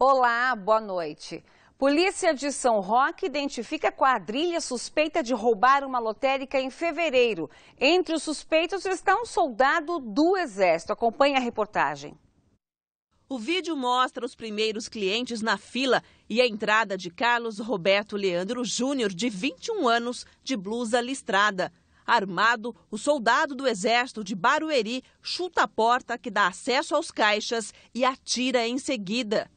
Olá, boa noite. Polícia de São Roque identifica quadrilha suspeita de roubar uma lotérica em fevereiro. Entre os suspeitos está um soldado do Exército. Acompanhe a reportagem. O vídeo mostra os primeiros clientes na fila e a entrada de Carlos Roberto Leandro Júnior, de 21 anos, de blusa listrada. Armado, o soldado do Exército de Barueri chuta a porta que dá acesso aos caixas e atira em seguida.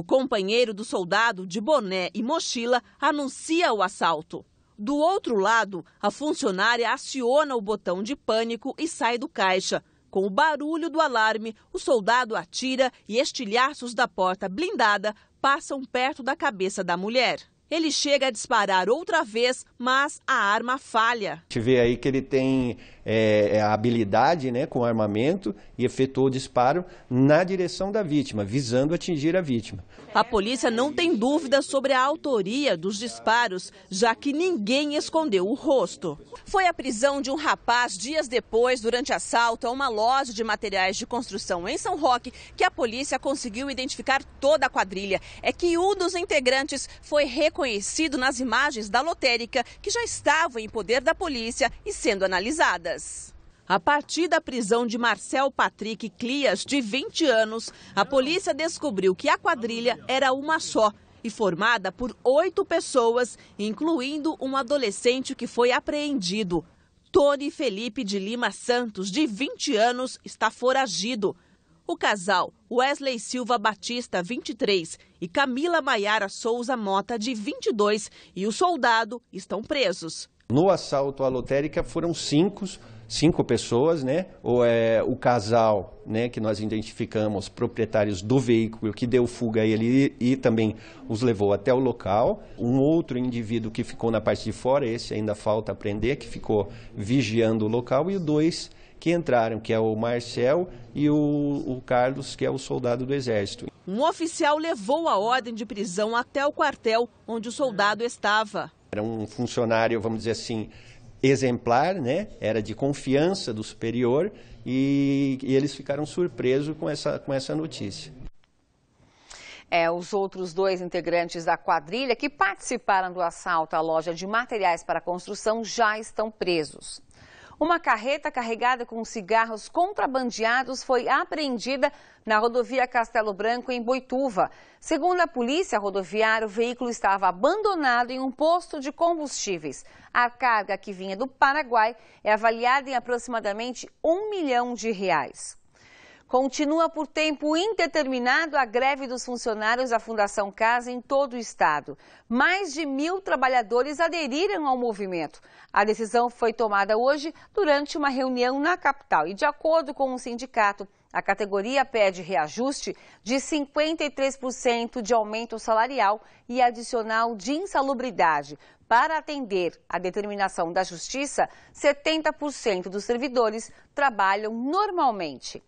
O companheiro do soldado, de boné e mochila, anuncia o assalto. Do outro lado, a funcionária aciona o botão de pânico e sai do caixa. Com o barulho do alarme, o soldado atira e estilhaços da porta blindada passam perto da cabeça da mulher. Ele chega a disparar outra vez, mas a arma falha. A gente vê aí que ele tem é, é habilidade né, com armamento e efetuou o disparo na direção da vítima, visando atingir a vítima. A polícia não tem dúvida sobre a autoria dos disparos, já que ninguém escondeu o rosto. Foi a prisão de um rapaz dias depois, durante assalto a uma loja de materiais de construção em São Roque, que a polícia conseguiu identificar toda a quadrilha. É que um dos integrantes foi reconhecido reconhecido nas imagens da lotérica que já estavam em poder da polícia e sendo analisadas. A partir da prisão de Marcel Patrick Clias, de 20 anos, a polícia descobriu que a quadrilha era uma só e formada por oito pessoas, incluindo um adolescente que foi apreendido. Tony Felipe de Lima Santos, de 20 anos, está foragido. O casal, Wesley Silva Batista, 23, e Camila Maiara Souza Mota, de 22, e o soldado estão presos. No assalto à lotérica foram cinco, cinco pessoas, né? O, é, o casal, né, que nós identificamos, proprietários do veículo que deu fuga a ele e, e também os levou até o local. Um outro indivíduo que ficou na parte de fora, esse ainda falta prender, que ficou vigiando o local, e dois que entraram, que é o Marcel e o, o Carlos, que é o soldado do Exército. Um oficial levou a ordem de prisão até o quartel onde o soldado estava. Era um funcionário, vamos dizer assim, exemplar, né? Era de confiança do superior e, e eles ficaram surpresos com essa, com essa notícia. É, os outros dois integrantes da quadrilha que participaram do assalto à loja de materiais para construção já estão presos. Uma carreta carregada com cigarros contrabandeados foi apreendida na rodovia Castelo Branco, em Boituva. Segundo a polícia rodoviária, o veículo estava abandonado em um posto de combustíveis. A carga que vinha do Paraguai é avaliada em aproximadamente um milhão de reais. Continua por tempo indeterminado a greve dos funcionários da Fundação Casa em todo o estado. Mais de mil trabalhadores aderiram ao movimento. A decisão foi tomada hoje durante uma reunião na capital e, de acordo com o um sindicato, a categoria pede reajuste de 53% de aumento salarial e adicional de insalubridade. Para atender a determinação da Justiça, 70% dos servidores trabalham normalmente.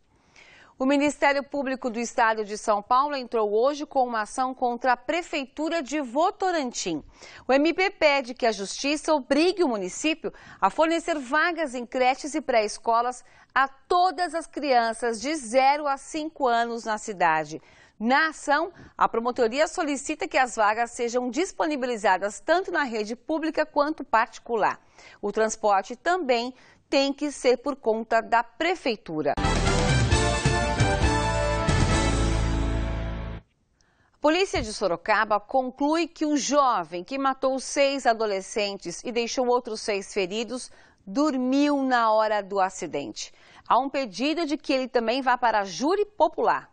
O Ministério Público do Estado de São Paulo entrou hoje com uma ação contra a Prefeitura de Votorantim. O MP pede que a Justiça obrigue o município a fornecer vagas em creches e pré-escolas a todas as crianças de 0 a 5 anos na cidade. Na ação, a promotoria solicita que as vagas sejam disponibilizadas tanto na rede pública quanto particular. O transporte também tem que ser por conta da Prefeitura. Polícia de Sorocaba conclui que um jovem que matou seis adolescentes e deixou outros seis feridos dormiu na hora do acidente. Há um pedido de que ele também vá para a júri popular.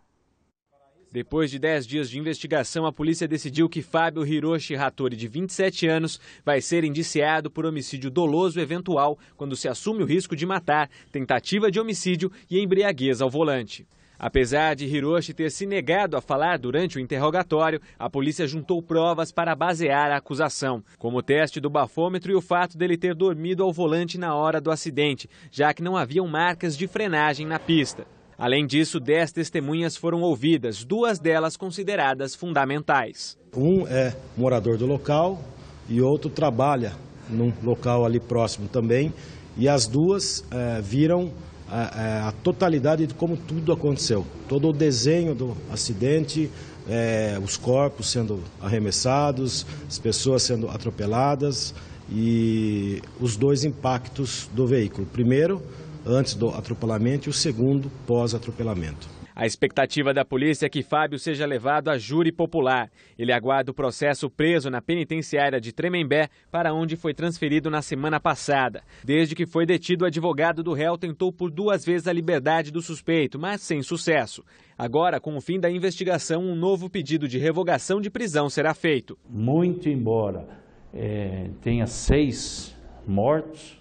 Depois de 10 dias de investigação, a polícia decidiu que Fábio Hiroshi Hattori, de 27 anos, vai ser indiciado por homicídio doloso eventual quando se assume o risco de matar, tentativa de homicídio e embriaguez ao volante. Apesar de Hiroshi ter se negado a falar durante o interrogatório, a polícia juntou provas para basear a acusação, como o teste do bafômetro e o fato dele ter dormido ao volante na hora do acidente, já que não haviam marcas de frenagem na pista. Além disso, dez testemunhas foram ouvidas, duas delas consideradas fundamentais. Um é morador do local e outro trabalha num local ali próximo também, e as duas é, viram a, é, a, totalidade de como tudo aconteceu. Todo o desenho do acidente, é, os corpos sendo arremessados, as pessoas sendo atropeladas e os dois impactos do veículo. primeiro, antes do atropelamento, e o segundo, pós-atropelamento. A expectativa da polícia é que Fábio seja levado a júri popular. Ele aguarda o processo preso na penitenciária de Tremembé, para onde foi transferido na semana passada. Desde que foi detido, o advogado do réu tentou por duas vezes a liberdade do suspeito, mas sem sucesso. Agora, com o fim da investigação, um novo pedido de revogação de prisão será feito. Muito embora é, tenha seis mortos,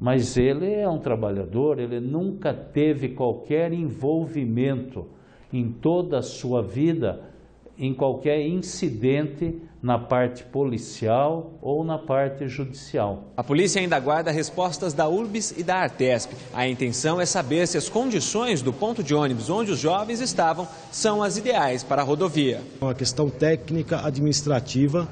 mas ele é um trabalhador, ele nunca teve qualquer envolvimento em toda a sua vida em qualquer incidente na parte policial ou na parte judicial. A polícia ainda aguarda respostas da URBS e da Artesp. A intenção é saber se as condições do ponto de ônibus onde os jovens estavam são as ideais para a rodovia. É uma questão técnica administrativa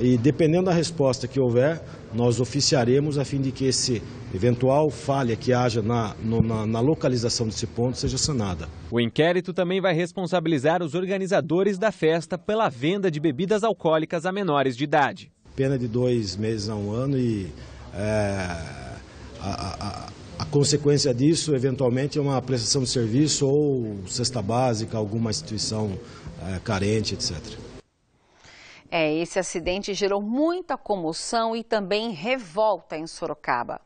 e dependendo da resposta que houver, nós oficiaremos a fim de que esse eventual falha que haja na, no, na, na, localização desse ponto seja sanada. O inquérito também vai responsabilizar os organizadores da festa pela venda de bebidas alcoólicas a menores de idade. Pena de dois meses a um ano e é, a, a, a consequência disso, eventualmente, é uma prestação de serviço ou cesta básica, alguma instituição é, carente, etc. É, esse acidente gerou muita comoção e também revolta em Sorocaba.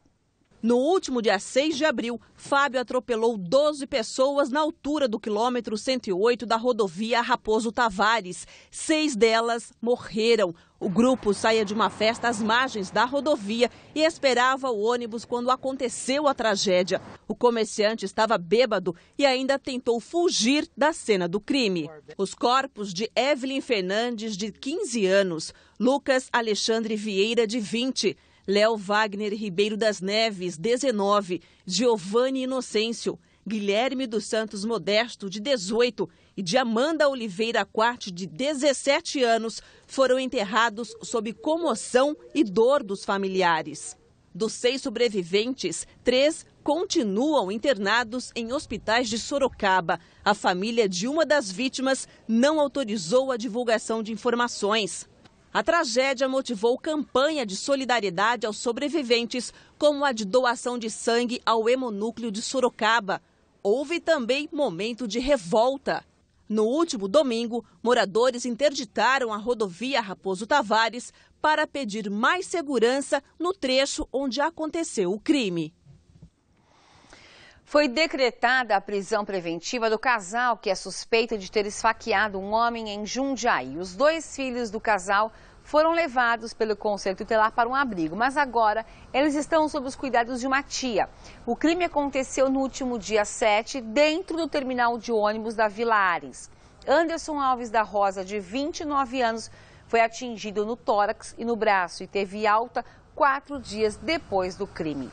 No último dia 6 de abril, Fábio atropelou 12 pessoas na altura do quilômetro 108 da rodovia Raposo Tavares. Seis delas morreram. O grupo saía de uma festa às margens da rodovia e esperava o ônibus quando aconteceu a tragédia. O comerciante estava bêbado e ainda tentou fugir da cena do crime. Os corpos de Evelyn Fernandes, de 15 anos, Lucas Alexandre Vieira, de 20, Léo Wagner Ribeiro das Neves, 19, Giovanni Inocêncio, Guilherme dos Santos Modesto, de 18, e de Amanda Oliveira Quarte, de 17 anos, foram enterrados sob comoção e dor dos familiares. Dos seis sobreviventes, três continuam internados em hospitais de Sorocaba. A família de uma das vítimas não autorizou a divulgação de informações. A tragédia motivou campanha de solidariedade aos sobreviventes, como a de doação de sangue ao hemonúcleo de Sorocaba. Houve também momento de revolta. No último domingo, moradores interditaram a rodovia Raposo Tavares para pedir mais segurança no trecho onde aconteceu o crime. Foi decretada a prisão preventiva do casal que é suspeito de ter esfaqueado um homem em Jundiaí. Os dois filhos do casal foram levados pelo Conselho Tutelar para um abrigo, mas agora eles estão sob os cuidados de uma tia. O crime aconteceu no último dia 7, dentro do terminal de ônibus da Vila Ares. Anderson Alves da Rosa, de 29 anos, foi atingido no tórax e no braço e teve alta quatro dias depois do crime.